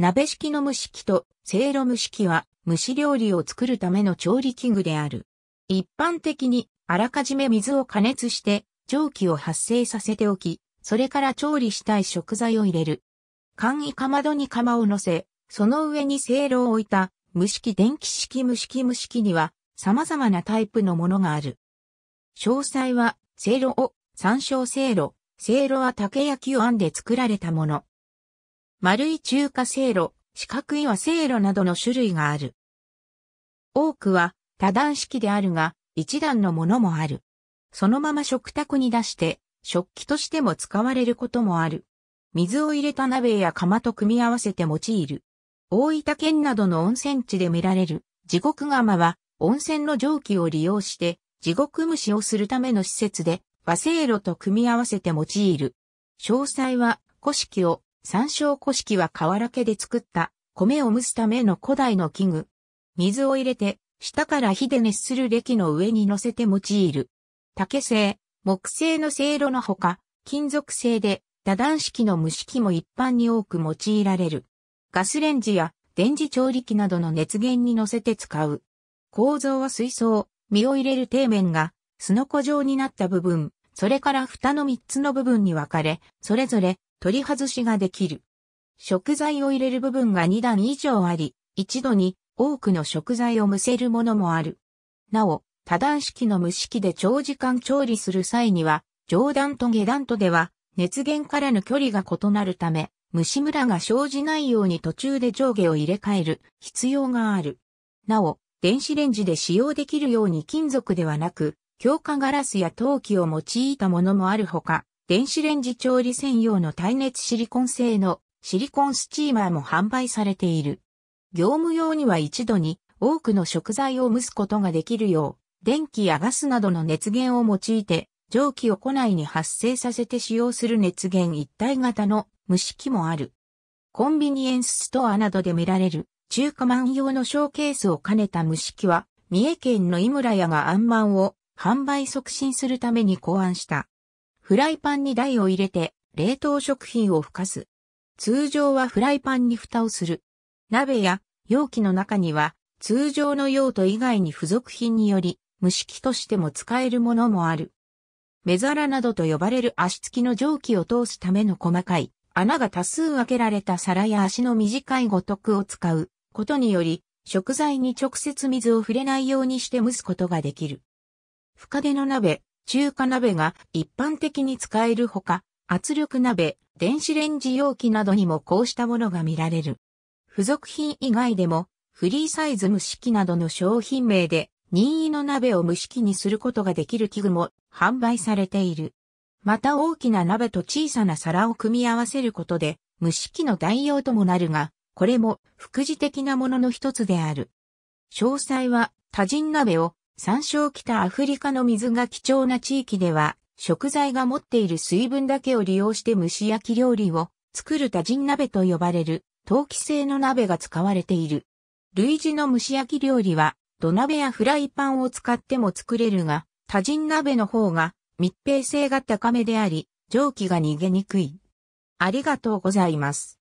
鍋式の蒸し器とせいろ蒸し器は蒸し料理を作るための調理器具である。一般的にあらかじめ水を加熱して蒸気を発生させておき、それから調理したい食材を入れる。簡易かまどに釜を乗せ、その上にせいろを置いた蒸し器電気式蒸し器蒸し器には様々なタイプのものがある。詳細は、せいろを、参照せいろ、せいろは竹焼きを編んで作られたもの。丸い中華せいろ、四角い和せいろなどの種類がある。多くは多段式であるが、一段のものもある。そのまま食卓に出して、食器としても使われることもある。水を入れた鍋や釜と組み合わせて用いる。大分県などの温泉地で見られる地獄釜は温泉の蒸気を利用して地獄蒸しをするための施設で和せいろと組み合わせて用いる。詳細は古式を山椒古式は瓦家で作った米を蒸すための古代の器具。水を入れて、下から火で熱する歴の上に乗せて用いる。竹製、木製のせいろのほか、金属製で、打断式の蒸し器も一般に多く用いられる。ガスレンジや電磁調理器などの熱源に乗せて使う。構造は水槽、身を入れる底面が、すのこ状になった部分、それから蓋の3つの部分に分かれ、それぞれ取り外しができる。食材を入れる部分が2段以上あり、一度に多くの食材を蒸せるものもある。なお、多段式の蒸し器で長時間調理する際には、上段と下段とでは熱源からの距離が異なるため、蒸しムラが生じないように途中で上下を入れ替える必要がある。なお、電子レンジで使用できるように金属ではなく、強化ガラスや陶器を用いたものもあるほか、電子レンジ調理専用の耐熱シリコン製のシリコンスチーマーも販売されている。業務用には一度に多くの食材を蒸すことができるよう、電気やガスなどの熱源を用いて、蒸気を庫内に発生させて使用する熱源一体型の蒸し器もある。コンビニエンスストアなどで見られる中華まん用のショーケースを兼ねた蒸し器は、三重県の井村屋があんまんを販売促進するために考案したフライパンに台を入れて、冷凍食品をふかす。通常はフライパンに蓋をする。鍋や容器の中には、通常の用途以外に付属品により、蒸し器としても使えるものもある。目皿などと呼ばれる足つきの蒸気を通すための細かい穴が多数開けられた皿や足の短いごとくを使うことにより、食材に直接水を触れないようにして蒸すことができる。深手の鍋、中華鍋が一般的に使えるほか、圧力鍋、電子レンジ容器などにもこうしたものが見られる。付属品以外でも、フリーサイズ蒸し器などの商品名で、任意の鍋を蒸し器にすることができる器具も販売されている。また大きな鍋と小さな皿を組み合わせることで、蒸し器の代用ともなるが、これも副次的なものの一つである。詳細は多人鍋を山椒北アフリカの水が貴重な地域では、食材が持っている水分だけを利用して蒸し焼き料理を作る多人鍋と呼ばれる陶器製の鍋が使われている。類似の蒸し焼き料理は土鍋やフライパンを使っても作れるが、多人鍋の方が密閉性が高めであり、蒸気が逃げにくい。ありがとうございます。